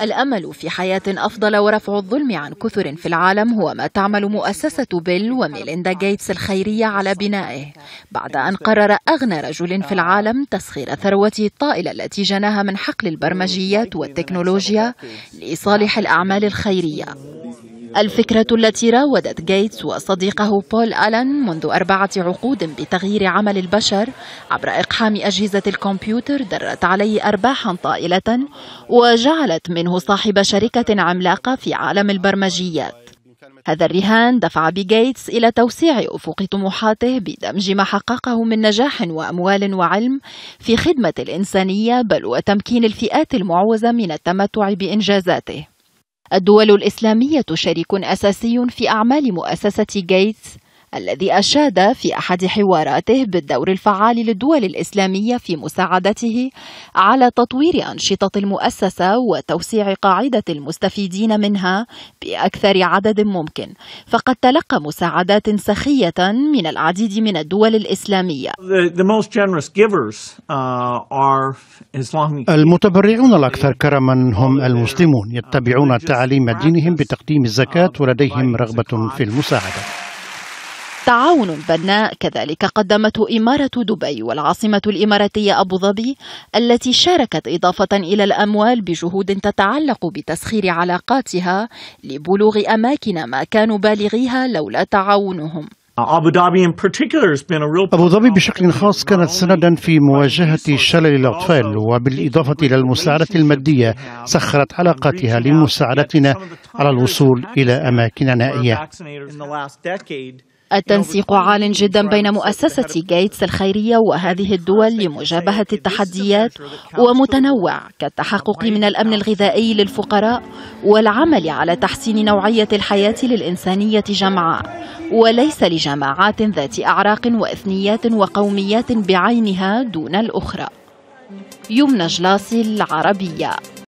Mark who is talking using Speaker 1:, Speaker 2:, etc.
Speaker 1: الأمل في حياة أفضل ورفع الظلم عن كثر في العالم هو ما تعمل مؤسسة بيل وميليندا جيتس الخيرية على بنائه بعد أن قرر أغنى رجل في العالم تسخير ثروته الطائلة التي جناها من حقل البرمجيات والتكنولوجيا لصالح الأعمال الخيرية الفكرة التي راودت جيتس وصديقه بول ألان منذ أربعة عقود بتغيير عمل البشر عبر إقحام أجهزة الكمبيوتر درت عليه أرباحا طائلة وجعلت منه صاحب شركة عملاقة في عالم البرمجيات هذا الرهان دفع بيغيتس إلى توسيع أفق طموحاته بدمج ما حققه من نجاح وأموال وعلم في خدمة الإنسانية بل وتمكين الفئات المعوزة من التمتع بإنجازاته الدول الإسلامية شريك أساسي في أعمال مؤسسة جيتس الذي أشاد في أحد حواراته بالدور الفعال للدول الإسلامية في مساعدته على تطوير أنشطة المؤسسة وتوسيع قاعدة المستفيدين منها بأكثر عدد ممكن، فقد تلقى مساعدات سخية من العديد من الدول الإسلامية.
Speaker 2: Uh, المتبرعون الأكثر كرما هم المسلمون، يتبعون تعاليم دينهم بتقديم الزكاة ولديهم رغبة في المساعدة.
Speaker 1: تعاون بناء كذلك قدمته إمارة دبي والعاصمة الإماراتية أبو ظبي التي شاركت إضافة إلى الأموال بجهود تتعلق بتسخير علاقاتها لبلوغ أماكن ما كانوا بالغيها لولا تعاونهم
Speaker 2: أبو ظبي بشكل خاص كانت سندا في مواجهة شلل الأطفال وبالإضافة إلى المساعدة المادية سخرت علاقاتها لمساعدتنا على الوصول إلى أماكن نائية
Speaker 1: التنسيق عال جدا بين مؤسسة جيتس الخيرية وهذه الدول لمجابهة التحديات ومتنوع كالتحقق من الأمن الغذائي للفقراء والعمل على تحسين نوعية الحياة للإنسانية جمعاء وليس لجماعات ذات أعراق وإثنيات وقوميات بعينها دون الأخرى يمنى جلاسي العربية